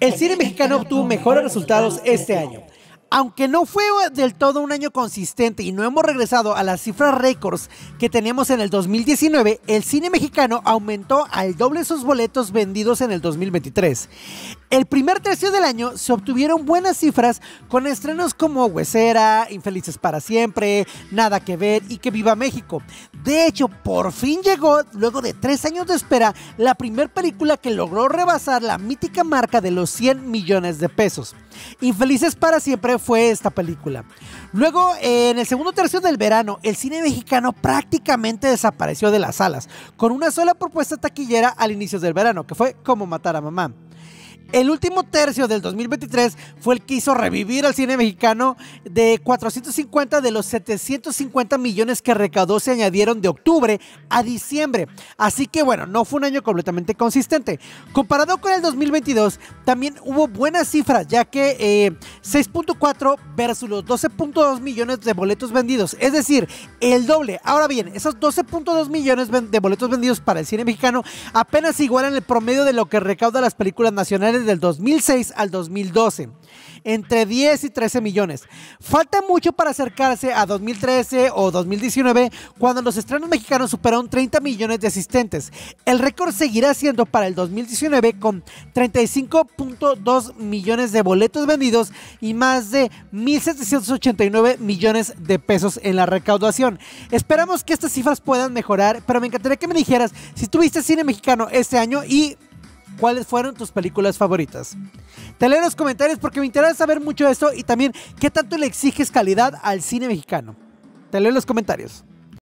El cine mexicano obtuvo mejores resultados este año aunque no fue del todo un año consistente y no hemos regresado a las cifras récords que teníamos en el 2019, el cine mexicano aumentó al doble sus boletos vendidos en el 2023. El primer tercio del año se obtuvieron buenas cifras con estrenos como Huesera, Infelices para siempre, Nada que ver y Que viva México. De hecho, por fin llegó, luego de tres años de espera, la primera película que logró rebasar la mítica marca de los 100 millones de pesos. Infelices para siempre fue esta película. Luego, eh, en el segundo tercio del verano, el cine mexicano prácticamente desapareció de las salas, con una sola propuesta taquillera al inicio del verano, que fue Como matar a mamá. El último tercio del 2023 fue el que hizo revivir al cine mexicano de 450 de los 750 millones que recaudó se añadieron de octubre a diciembre. Así que bueno, no fue un año completamente consistente. Comparado con el 2022, también hubo buenas cifras, ya que 6.4 eh, versus los 12.2 millones de boletos vendidos, es decir, el doble. Ahora bien, esos 12.2 millones de boletos vendidos para el cine mexicano apenas igualan el promedio de lo que recauda las películas nacionales del 2006 al 2012. Entre 10 y 13 millones. Falta mucho para acercarse a 2013 o 2019, cuando los estrenos mexicanos superaron 30 millones de asistentes. El récord seguirá siendo para el 2019 con 35.2 millones de boletos vendidos y más de 1.789 millones de pesos en la recaudación. Esperamos que estas cifras puedan mejorar, pero me encantaría que me dijeras si tuviste cine mexicano este año y cuáles fueron tus películas favoritas. Te leo los comentarios porque me interesa saber mucho de esto y también qué tanto le exiges calidad al cine mexicano. Te leo los comentarios.